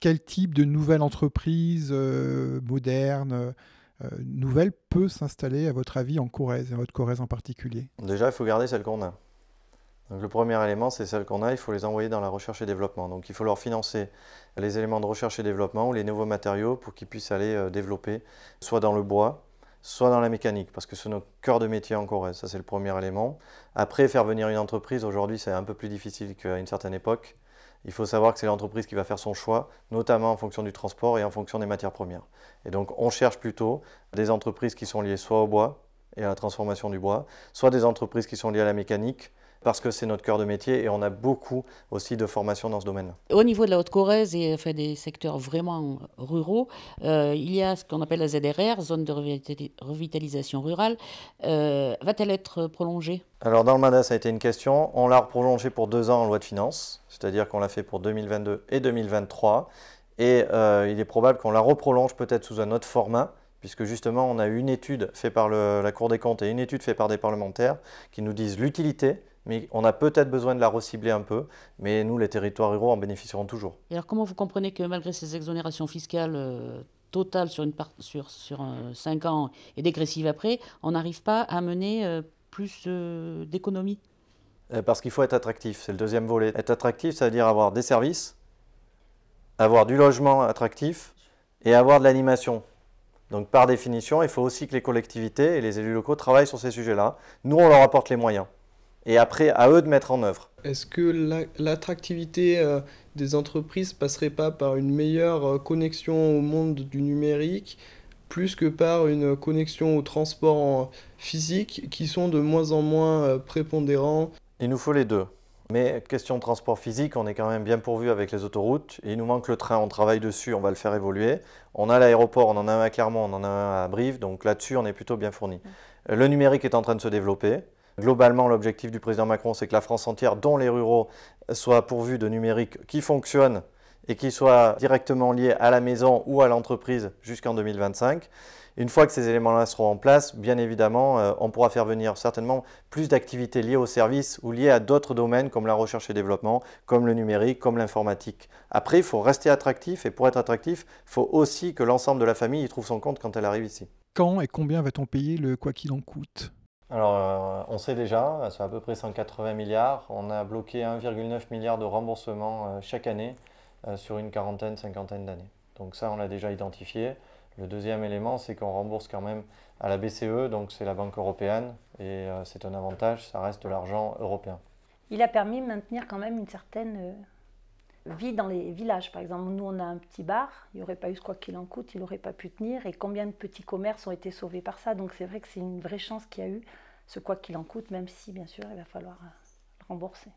quel type de nouvelle entreprise euh, moderne euh, nouvelle peut s'installer, à votre avis, en Corrèze, en votre corrèze en particulier Déjà, il faut garder celle qu'on a. le premier élément, c'est celle qu'on a, il faut les envoyer dans la recherche et développement. Donc il faut leur financer les éléments de recherche et développement ou les nouveaux matériaux pour qu'ils puissent aller euh, développer, soit dans le bois, soit dans la mécanique, parce que c'est nos cœurs de métier en Corrèze, ça c'est le premier élément. Après, faire venir une entreprise, aujourd'hui, c'est un peu plus difficile qu'à une certaine époque il faut savoir que c'est l'entreprise qui va faire son choix, notamment en fonction du transport et en fonction des matières premières. Et donc on cherche plutôt des entreprises qui sont liées soit au bois et à la transformation du bois, soit des entreprises qui sont liées à la mécanique, parce que c'est notre cœur de métier et on a beaucoup aussi de formation dans ce domaine Au niveau de la Haute-Corrèze et des secteurs vraiment ruraux, euh, il y a ce qu'on appelle la ZRR, zone de revitalisation rurale. Euh, va-t-elle être prolongée Alors dans le mandat, ça a été une question. On l'a prolongée pour deux ans en loi de finances, c'est-à-dire qu'on l'a fait pour 2022 et 2023. Et euh, il est probable qu'on la reprolonge peut-être sous un autre format, puisque justement on a eu une étude faite par la Cour des comptes et une étude faite par des parlementaires qui nous disent l'utilité mais on a peut-être besoin de la recibler un peu, mais nous, les territoires ruraux en bénéficieront toujours. alors comment vous comprenez que malgré ces exonérations fiscales euh, totales sur, une sur, 5 euh, ans et dégressives après, on n'arrive pas à mener euh, plus d'économies Parce qu'il faut être attractif, c'est le deuxième volet. Être attractif, ça veut dire avoir des services, avoir du logement attractif et avoir de l'animation. Donc par définition, il faut aussi que les collectivités et les élus locaux travaillent sur ces sujets-là. Nous, on leur apporte les moyens et après à eux de mettre en œuvre. Est-ce que l'attractivité euh, des entreprises passerait pas par une meilleure euh, connexion au monde du numérique plus que par une connexion au transport physiques euh, physique qui sont de moins en moins prépondérants Il nous faut les deux. Mais question de transport physique, on est quand même bien pourvu avec les autoroutes. Il nous manque le train, on travaille dessus, on va le faire évoluer. On a l'aéroport, on en a un à Clermont, on en a un à Brive, donc là-dessus on est plutôt bien fourni. Mm. Le numérique est en train de se développer. Globalement, l'objectif du président Macron, c'est que la France entière, dont les ruraux, soit pourvue de numérique qui fonctionne et qui soit directement lié à la maison ou à l'entreprise jusqu'en 2025. Une fois que ces éléments-là seront en place, bien évidemment, euh, on pourra faire venir certainement plus d'activités liées aux services ou liées à d'autres domaines comme la recherche et développement, comme le numérique, comme l'informatique. Après, il faut rester attractif et pour être attractif, il faut aussi que l'ensemble de la famille y trouve son compte quand elle arrive ici. Quand et combien va-t-on payer le quoi qu'il en coûte alors, euh, on sait déjà, c'est à peu près 180 milliards. On a bloqué 1,9 milliard de remboursements euh, chaque année euh, sur une quarantaine, cinquantaine d'années. Donc ça, on l'a déjà identifié. Le deuxième élément, c'est qu'on rembourse quand même à la BCE, donc c'est la Banque européenne, et c'est un avantage, ça reste de l'argent européen. Il a permis de maintenir quand même une certaine vit dans les villages. Par exemple, nous, on a un petit bar, il n'y aurait pas eu ce quoi qu'il en coûte, il n'aurait pas pu tenir. Et combien de petits commerces ont été sauvés par ça Donc c'est vrai que c'est une vraie chance qu'il y a eu ce quoi qu'il en coûte, même si, bien sûr, il va falloir euh, rembourser.